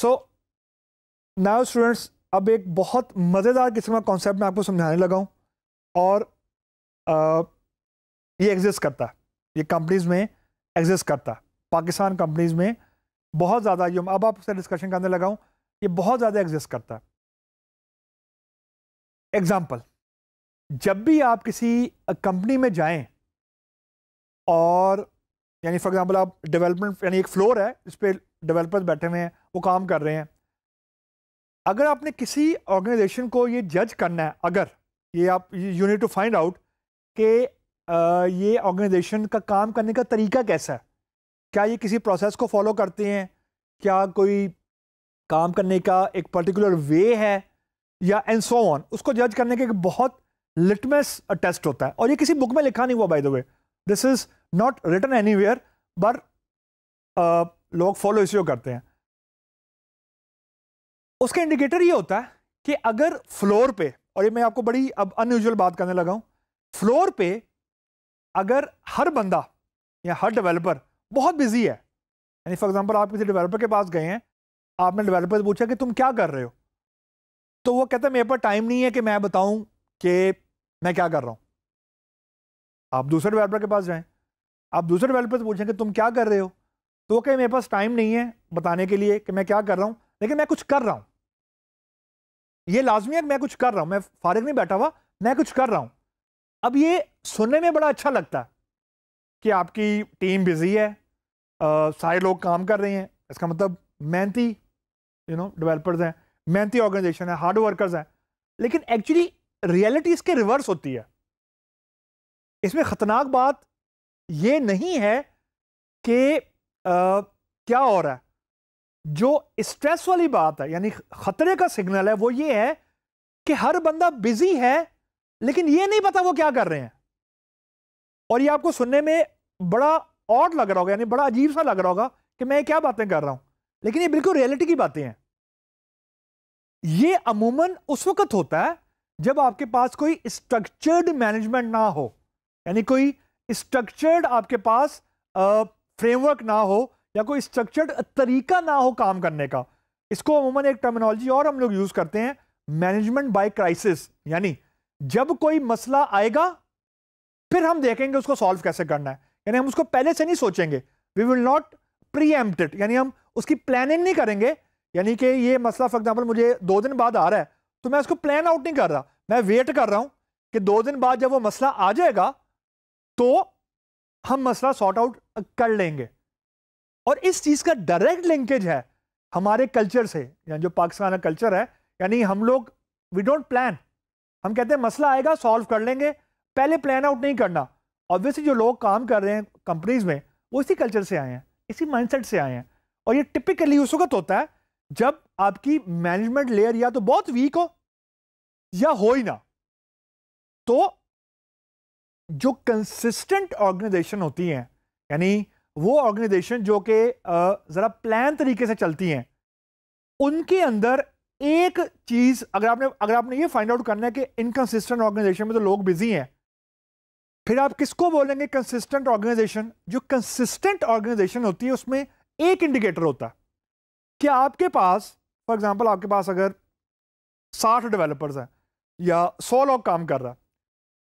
so now students अब एक बहुत मज़ेदार किस्म का कॉन्सेप्ट मैं आपको समझाने लगा हूँ और आ, ये एग्जिस्ट करता है ये कंपनीज़ में एग्जिस्ट करता है पाकिस्तान कंपनीज़ में बहुत ज़्यादा ये अब आपसे डिस्कशन करने लगा हूँ ये बहुत ज़्यादा एग्जिस्ट करता है एग्ज़ाम्पल जब भी आप किसी कंपनी में जाएं और यानी फॉर एग्जांपल आप डेवलपमेंट यानी एक फ्लोर है इस पर डेवलपर्स बैठे हुए हैं वो काम कर रहे हैं अगर आपने किसी ऑर्गेनाइजेशन को ये जज करना है अगर ये आप you need to find out कि ये ऑर्गेनाइजेशन का काम करने का तरीका कैसा है क्या ये किसी प्रोसेस को फॉलो करते हैं क्या कोई काम करने का एक पर्टिकुलर वे है या एंड सो ऑन उसको जज करने का एक बहुत लिटमस टेस्ट होता है और ये किसी बुक में लिखा नहीं हुआ by the way this is not written anywhere but लोग फॉलो इसी करते हैं उसका इंडिकेटर ये होता है कि अगर फ्लोर पे और ये मैं आपको बड़ी अब अनयूजल बात करने लगा हूं फ्लोर पे अगर हर बंदा या हर डेवलपर बहुत बिजी है यानी फॉर एग्जांपल आप किसी डेवलपर के पास गए हैं आपने डेवलपर से पूछा कि तुम क्या कर रहे हो तो वो कहता है मेरे पास टाइम नहीं है कि मैं बताऊं कि मैं क्या कर रहा हूं आप दूसरे डेवलपर के पास जाएं आप दूसरे डेवलपर से पूछें कि तुम क्या कर रहे हो तो क्या मेरे पास टाइम नहीं है बताने के लिए कि मैं क्या कर रहा हूँ लेकिन मैं कुछ कर रहा हूँ ये लाजमी है कि मैं कुछ कर रहा हूँ मैं फारग नहीं बैठा हुआ मैं कुछ कर रहा हूँ अब ये सुनने में बड़ा अच्छा लगता है कि आपकी टीम बिजी है आ, सारे लोग काम कर रहे हैं इसका मतलब मेहनती यू नो डेवलपर्स हैं मेहनती ऑर्गेनाइजेशन है हार्ड वर्कर्स हैं लेकिन एक्चुअली रियलिटी इसके रिवर्स होती है इसमें ख़तरनाक बात ये नहीं है कि क्या हो रहा है जो स्ट्रेस वाली बात है यानी खतरे का सिग्नल है वो ये है कि हर बंदा बिजी है लेकिन ये नहीं पता वो क्या कर रहे हैं और ये आपको सुनने में बड़ा ऑड लग रहा होगा यानी बड़ा अजीब सा लग रहा होगा कि मैं क्या बातें कर रहा हूं लेकिन ये बिल्कुल रियलिटी की बातें हैं ये अमूमन उस वक्त होता है जब आपके पास कोई स्ट्रक्चर्ड मैनेजमेंट ना हो यानी कोई स्ट्रक्चर्ड आपके पास आ, फ्रेमवर्क ना हो या कोई स्ट्रक्चर्ड तरीका ना हो काम करने का इसको अमूमन एक टर्मिनोलॉजी और हम लोग यूज़ करते हैं मैनेजमेंट बाय क्राइसिस यानी जब कोई मसला आएगा फिर हम देखेंगे उसको सॉल्व कैसे करना है यानी हम उसको पहले से नहीं सोचेंगे we will not preempted यानी हम उसकी प्लानिंग नहीं करेंगे यानी कि ये मसला फॉर एग्जाम्पल मुझे दो दिन बाद आ रहा है तो मैं उसको प्लान आउट नहीं कर रहा मैं वेट कर रहा हूं कि दो दिन बाद जब वो मसला आ जाएगा तो हम मसला सॉर्ट आउट कर लेंगे और इस चीज़ का डायरेक्ट लिंकेज है हमारे कल्चर से यानी जो पाकिस्तान का कल्चर है यानी हम लोग वी डोंट प्लान हम कहते हैं मसला आएगा सॉल्व कर लेंगे पहले प्लान आउट नहीं करना ऑब्वियसली जो लोग काम कर रहे हैं कंपनीज में वो इसी कल्चर से आए हैं इसी माइंडसेट से आए हैं और ये टिपिकली उस वक्त होता है जब आपकी मैनेजमेंट लेयर या तो बहुत वीक हो या हो ही ना तो जो कंसिस्टेंट ऑर्गेनाइजेशन होती हैं यानी वो ऑर्गेनाइजेशन जो कि ज़रा प्लान तरीके से चलती हैं उनके अंदर एक चीज़ अगर आपने अगर आपने ये फाइंड आउट करना है कि इनकंसिस्टेंट ऑर्गेनाइजेशन में तो लोग बिजी हैं फिर आप किसको बोलेंगे कंसिस्टेंट ऑर्गेनाइजेशन जो कंसिस्टेंट ऑर्गेनाइजेशन होती है उसमें एक इंडिकेटर होता है कि आपके पास फॉर एग्जांपल आपके पास अगर साठ डेवलपर्स हैं या सौ लोग काम कर रहा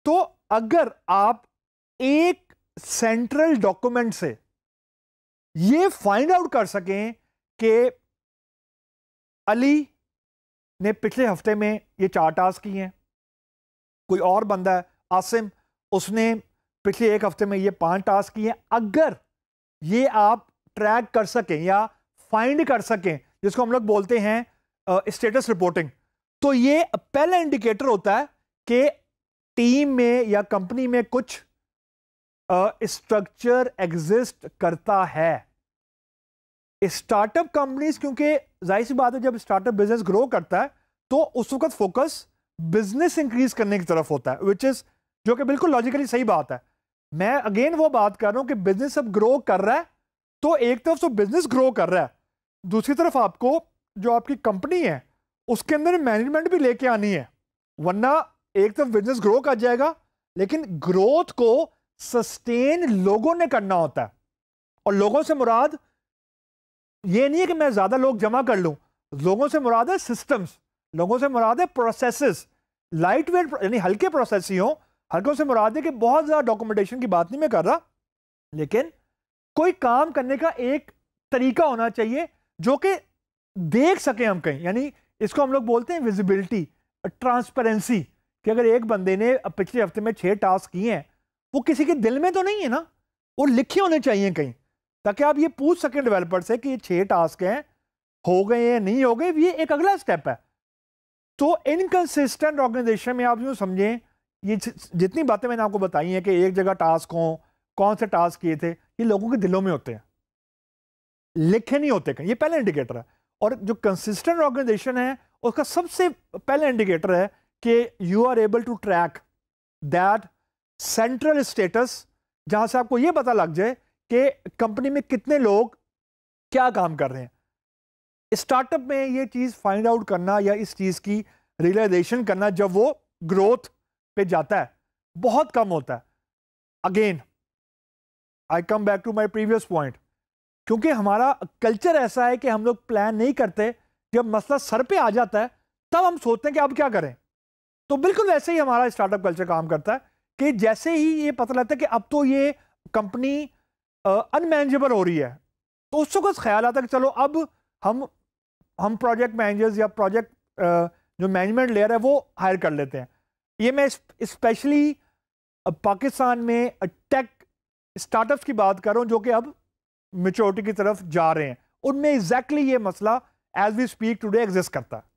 तो अगर आप एक सेंट्रल डॉक्यूमेंट से ये फाइंड आउट कर सकें कि अली ने पिछले हफ्ते में ये चार टास्क किए हैं कोई और बंदा है आसिम उसने पिछले एक हफ्ते में ये पांच टास्क किए हैं अगर ये आप ट्रैक कर सकें या फाइंड कर सकें जिसको हम लोग बोलते हैं स्टेटस रिपोर्टिंग तो ये पहला इंडिकेटर होता है कि टीम में या कंपनी में कुछ स्ट्रक्चर एग्जिस्ट करता है स्टार्टअप कंपनीज क्योंकि जाहिर सी बात है जब स्टार्टअप बिजनेस ग्रो करता है तो उस वक्त फोकस बिजनेस इंक्रीज करने की तरफ होता है विच इज जो कि बिल्कुल लॉजिकली सही बात है मैं अगेन वो बात कर रहा हूँ कि बिजनेस अब ग्रो कर रहा है तो एक तरफ तो बिजनेस ग्रो कर रहा है दूसरी तरफ आपको जो आपकी कंपनी है उसके अंदर मैनेजमेंट भी लेके आनी है वरना एक तो बिजनेस ग्रो कर जाएगा लेकिन ग्रोथ को सस्टेन लोगों ने करना होता है और लोगों से मुराद ये नहीं है कि मैं ज़्यादा लोग जमा कर लूँ लोगों से मुराद है सिस्टम्स लोगों से मुराद है प्रोसेसेस लाइट वेट यानी हल्के प्रोसेस ही हों हल्कों से मुराद है कि बहुत ज़्यादा डॉक्यूमेंटेशन की बात नहीं मैं कर रहा लेकिन कोई काम करने का एक तरीका होना चाहिए जो कि देख सकें हम कहीं यानी इसको हम लोग बोलते हैं विजिबिलिटी ट्रांसपेरेंसी कि अगर एक बंदे ने पिछले हफ्ते में छः टास्क किए हैं वो किसी के दिल में तो नहीं है ना वो लिखे होने चाहिए कहीं ताकि आप ये पूछ सकें डेवलपर से कि ये छः टास्क हैं हो गए हैं नहीं हो गए ये एक अगला स्टेप है तो इनकन्सिस्टेंट ऑर्गेनाइजेशन में आप जो समझें ये जितनी बातें मैंने आपको बताई हैं कि एक जगह टास्क हों कौन से टास्क किए थे ये लोगों के दिलों में होते हैं लिखे नहीं होते कहीं ये पहला इंडिकेटर है और जो कंसिस्टेंट ऑर्गेनाइजेशन है उसका सबसे पहला इंडिकेटर है कि you are able to track that central status जहाँ से आपको ये पता लग जाए कि कंपनी में कितने लोग क्या काम कर रहे हैं स्टार्टअप में ये चीज़ फाइंड आउट करना या इस चीज़ की रियलाइजेशन करना जब वो ग्रोथ पे जाता है बहुत कम होता है again I come back to my previous point क्योंकि हमारा कल्चर ऐसा है कि हम लोग प्लान नहीं करते जब मसला सर पे आ जाता है तब हम सोचते हैं कि अब क्या करें तो बिल्कुल वैसे ही हमारा स्टार्टअप कल्चर काम करता है कि जैसे ही ये पता लगता है कि अब तो ये कंपनी अनमैनेजेबल हो रही है तो उस वक्त ख्याल आता है कि चलो अब हम हम प्रोजेक्ट मैनेजर्स या प्रोजेक्ट जो मैनेजमेंट लेयर है वो हायर कर लेते हैं ये मैं स्पेशली पाकिस्तान में टेक स्टार्टअप्स की बात कर रहा हूँ जो कि अब मेचोरिटी की तरफ जा रहे हैं उनमें एग्जैक्टली exactly ये मसला as we speak today exist करता है